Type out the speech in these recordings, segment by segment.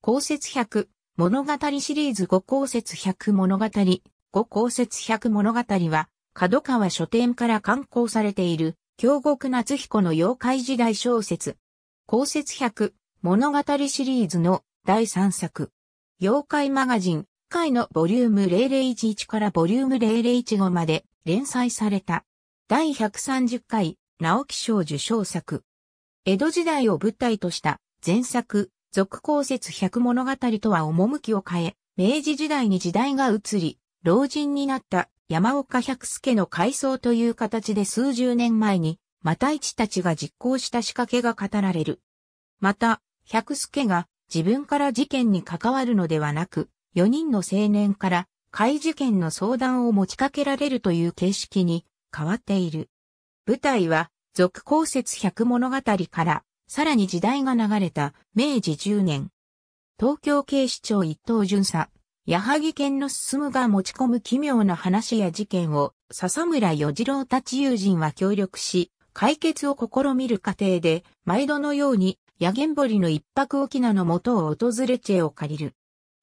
公説100、物語シリーズ5公説100物語、5公説100物語は、角川書店から刊行されている、京極夏彦の妖怪時代小説。公説100、物語シリーズの第3作。妖怪マガジン、回のボリューム0011からボリューム0015まで連載された。第130回、直木賞受賞作。江戸時代を舞台とした前作、続行説百物語とは趣を変え、明治時代に時代が移り、老人になった山岡百助の回想という形で数十年前に、また一たちが実行した仕掛けが語られる。また、百助が自分から事件に関わるのではなく、四人の青年から怪事件の相談を持ちかけられるという形式に変わっている。舞台は、続行説百物語からさらに時代が流れた明治10年、東京警視庁一等巡査、矢作県の進が持ち込む奇妙な話や事件を笹村与次郎たち友人は協力し、解決を試みる過程で、毎度のように、野源堀の一泊沖縄の元を訪れ知恵を借りる。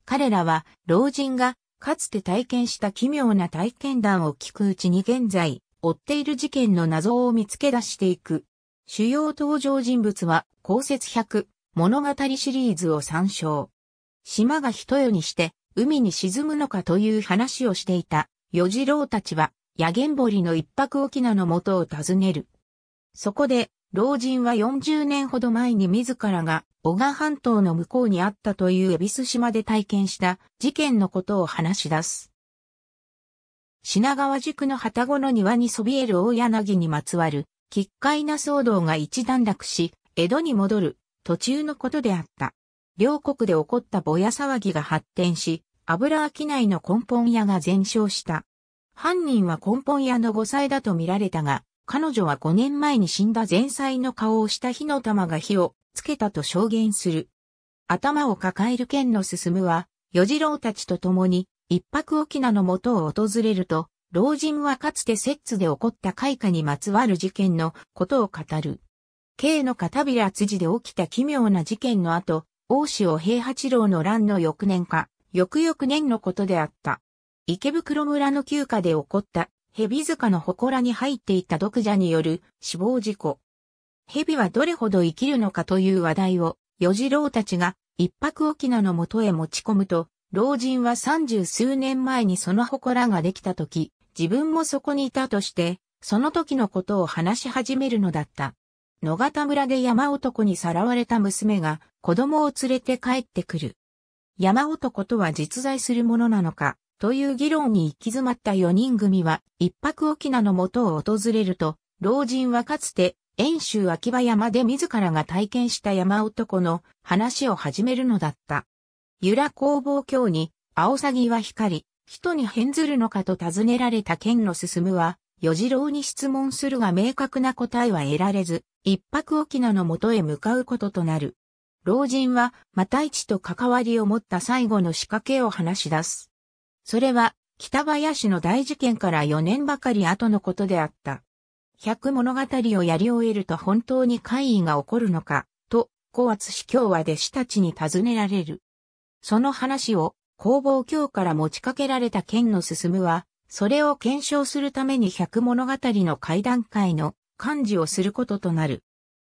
彼らは、老人が、かつて体験した奇妙な体験談を聞くうちに現在、追っている事件の謎を見つけ出していく、主要登場人物は、公説100、物語シリーズを参照。島が一夜にして、海に沈むのかという話をしていた、四次郎たちは、野源堀の一泊沖縄の元を訪ねる。そこで、老人は40年ほど前に自らが、小賀半島の向こうにあったという恵比寿島で体験した事件のことを話し出す。品川宿の旗子の庭にそびえる大柳にまつわる奇怪な騒動が一段落し、江戸に戻る途中のことであった。両国で起こったぼや騒ぎが発展し、油商いの根本屋が全焼した。犯人は根本屋の5歳だと見られたが、彼女は5年前に死んだ前妻の顔をした火の玉が火をつけたと証言する。頭を抱える剣の進むは、与次郎たちと共に一泊沖縄の元を訪れると、老人はかつて摂津で起こった開花にまつわる事件のことを語る。K の片平辻で起きた奇妙な事件の後、大塩平八郎の乱の翌年か、翌々年のことであった。池袋村の休暇で起こった蛇塚の祠に入っていた毒蛇による死亡事故。蛇はどれほど生きるのかという話題を、四次郎たちが一泊沖縄の元へ持ち込むと、老人は三十数年前にその祠ができた時、自分もそこにいたとして、その時のことを話し始めるのだった。野方村で山男にさらわれた娘が子供を連れて帰ってくる。山男とは実在するものなのか、という議論に行き詰まった四人組は一泊沖縄の元を訪れると、老人はかつて、遠州秋葉山で自らが体験した山男の話を始めるのだった。由良工房郷に、青鷺は光り、人に変ずるのかと尋ねられた剣の進は、与次郎に質問するが明確な答えは得られず、一泊沖縄の元へ向かうこととなる。老人は、また一と関わりを持った最後の仕掛けを話し出す。それは、北林の大事件から4年ばかり後のことであった。百物語をやり終えると本当に怪異が起こるのか、と、小厚司教は弟子たちに尋ねられる。その話を、工房卿から持ちかけられた剣の進むは、それを検証するために百物語の会談会の幹事をすることとなる。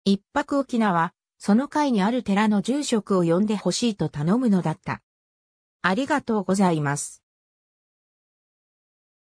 一泊沖縄、その会にある寺の住職を呼んでほしいと頼むのだった。ありがとうございます。